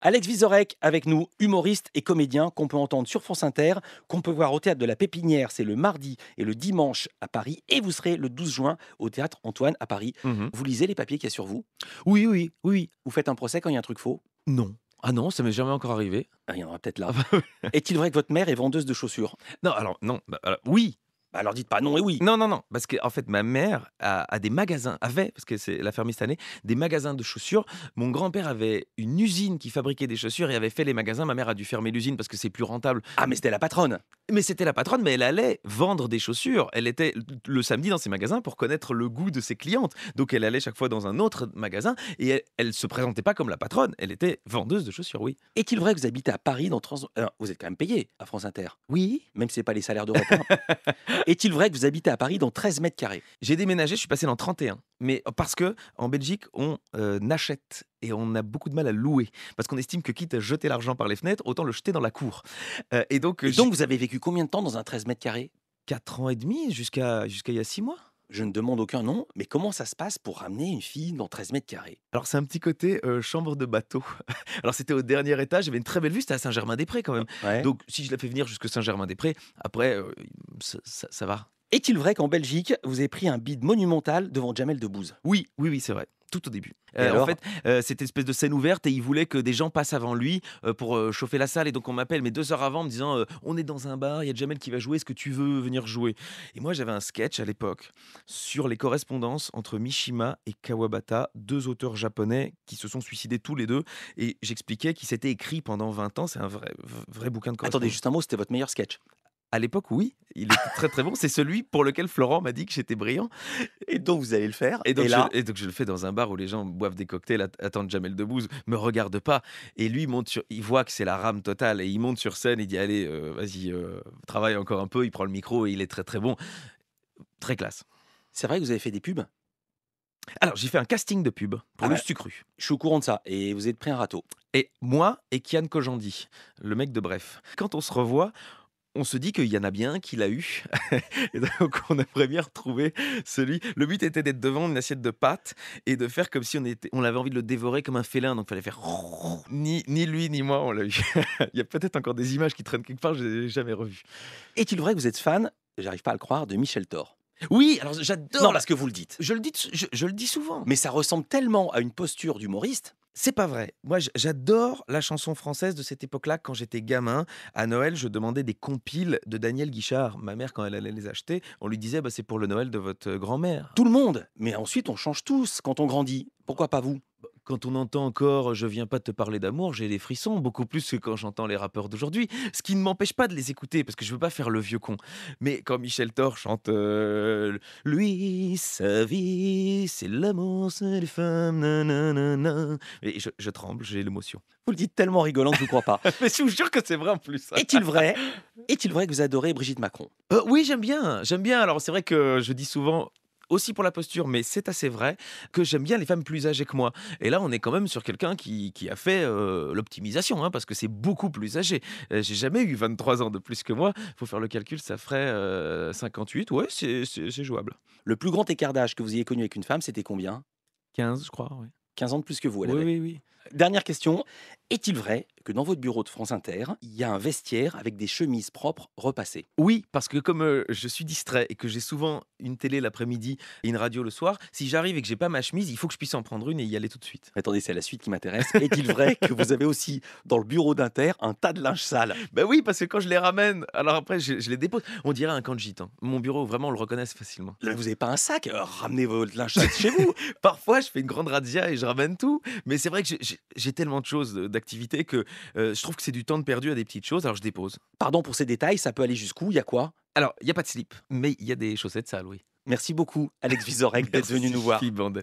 Alex Vizorek avec nous, humoriste et comédien qu'on peut entendre sur France Inter, qu'on peut voir au théâtre de la Pépinière, c'est le mardi et le dimanche à Paris, et vous serez le 12 juin au théâtre Antoine à Paris. Mhm. Vous lisez les papiers qu'il y a sur vous Oui, oui, oui. Vous faites un procès quand il y a un truc faux Non. Ah non, ça m'est jamais encore arrivé. Ah, il y en aura peut-être là. Est-il vrai que votre mère est vendeuse de chaussures Non, alors non. Bah, oui, alors bah, dites pas non et oui. Non, non, non. Parce que en fait, ma mère a, a des magasins, avait, parce que c'est la fermée cette année, des magasins de chaussures. Mon grand-père avait une usine qui fabriquait des chaussures et avait fait les magasins. Ma mère a dû fermer l'usine parce que c'est plus rentable. Ah, mais c'était la patronne. Mais c'était la patronne, mais elle allait vendre des chaussures. Elle était le samedi dans ses magasins pour connaître le goût de ses clientes. Donc elle allait chaque fois dans un autre magasin et elle, ne se présentait pas comme la patronne. Elle était vendeuse de chaussures, oui. Est-il vrai que vous habitez à Paris dans Trans... vous êtes quand même payé à France Inter. Oui. Même si c'est pas les salaires de Est-il vrai que vous habitez à Paris dans 13 mètres carrés J'ai déménagé, je suis passé dans 31 mais parce que en Belgique, on euh, n'achète achète et on a beaucoup de mal à louer parce qu'on estime que quitte à jeter l'argent par les fenêtres, autant le jeter dans la cour. Euh, et donc, donc, vous avez vécu combien de temps dans un 13 mètres carrés 4 ans et demi jusqu'à jusqu'à il y a 6 mois je ne demande aucun nom, mais comment ça se passe pour ramener une fille dans 13 mètres carrés Alors, c'est un petit côté euh, chambre de bateau. Alors, c'était au dernier étage, j'avais une très belle vue, c'était à Saint-Germain-des-Prés quand même. Donc, si je la fais venir jusque Saint-Germain-des-Prés, après, ça, va. Est-il vrai qu'en Belgique, vous avez pris un bid monumental devant Jamel Debbouze Oui, oui, oui, c'est vrai tout au début. Euh, en fait, c'était euh, cette espèce de scène ouverte et il voulait que des gens passent avant lui euh, pour chauffer la salle. Et donc on m'appelle, mais deux heures avant, me disant On est dans un bar, il y a Jamel qui va jouer, est-ce que tu veux venir jouer Et moi j'avais un sketch à l'époque sur les correspondances entre Mishima et Kawabata, deux auteurs japonais qui se sont suicidés tous les deux. Et j'expliquais qu'ils s'étaient écrits pendant 20 ans. C'est un vrai, vrai bouquin de correspondance. Attendez, juste un mot, c'était votre meilleur sketch à l'époque, oui, il est très très bon. C'est celui pour lequel Florent m'a dit que j'étais brillant. Et donc vous allez le faire. Et donc, je, le fais dans un bar où les gens boivent des cocktails, attendent Jamel Debbouze, me regardent pas. Et lui monte il voit que c'est la rame totale et il monte sur scène. Il dit allez, euh, vas-y, euh, travaille encore un peu. Il prend le micro et il est très très bon, très classe. C'est vrai que vous avez fait des pubs. Alors j'ai fait un casting de pub pour ah le bah, Stucru. Je suis au courant de ça et vous êtes pris un râteau. Et moi et Kian Kojandi, le mec de Bref. Quand on se revoit, on se dit qu'il y en a bien qu'il a eu. et donc, on aimerait bien retrouver celui. Le but était d'être devant une assiette de pâtes et de faire comme si on, était, on avait envie de le dévorer comme un félin. Donc, il fallait faire. Ni, ni lui, ni moi, on l'a eu. il y a peut-être encore des images qui traînent quelque part, je ne les ai jamais revues. Est-il vrai que vous êtes fan, j'arrive pas à le croire, de Michel Thor oui, alors j'adore. Non, parce que vous le dites. Je le dis, je le dis souvent. Mais ça ressemble tellement à une posture d'humoriste c'est pas vrai. Moi, j'adore la chanson française de cette époque-là. Quand j'étais gamin, à Noël, je demandais des compiles de Daniel Guichard. Ma mère, quand elle allait les acheter, on lui disait bah, c'est pour le Noël de votre grand-mère. Tout le monde Mais ensuite, on change tous quand on grandit. Pourquoi pas vous quand on entend encore Je viens pas te parler d'amour, j'ai des frissons, beaucoup plus que quand j'entends les rappeurs d'aujourd'hui, ce qui ne m'empêche pas de les écouter, parce que je veux pas faire le vieux con. Mais quand Michel Thor chante euh, Lui, sa vie, c'est l'amour, c'est les femmes, nanana. je, tremble, j'ai l'émotion. Vous le dites tellement rigolant que je vous crois pas. Mais je vous jure que c'est vrai en plus. Est-il vrai Est-il vrai que vous adorez Brigitte Macron euh, Oui, j'aime bien, j'aime bien. Alors c'est vrai que je dis souvent aussi pour la posture, mais c'est assez vrai que j'aime bien les femmes plus âgées que moi. Et là, on est quand même sur quelqu'un qui, qui, a fait euh, l'optimisation, hein, parce que c'est beaucoup plus âgé. Euh, j'ai jamais eu 23 ans de plus que moi. Il Faut faire le calcul, ça ferait 58. Euh, ouais, c'est jouable. Le plus grand écart d'âge que vous ayez connu avec une femme, c'était combien 15, je crois. 15 ans de plus que vous, elle oui, Oui, oui. Dernière question. Est-il vrai que dans votre bureau de France Inter, il y a un vestiaire avec des chemises propres repassées. Oui, parce que comme euh, je suis distrait et que j'ai souvent une télé l'après-midi et une radio le soir, si j'arrive et que j'ai pas ma chemise, il faut que je puisse en prendre une et y aller tout de suite. Attendez, c'est la suite qui m'intéresse. Est-il vrai que vous avez aussi dans le bureau d'Inter un tas de linge sale Ben oui, parce que quand je les ramène, alors après je, les dépose. On dirait un camp de Hein. Mon bureau, vraiment, on le reconnaît facilement. vous n'avez pas un sac euh, Ramenez votre linge sale chez vous. Parfois, je fais une grande radia et je ramène tout. Mais c'est vrai que j'ai tellement de choses d'activité que euh, je trouve que c'est du temps de perdu à des petites choses, alors je dépose. Pardon pour ces détails, ça peut aller jusqu'où Il y a quoi Alors, il n'y a pas de slip, mais il y a des chaussettes sales, oui. Merci beaucoup, Alex Vizorek, d'être venu nous voir. Merci,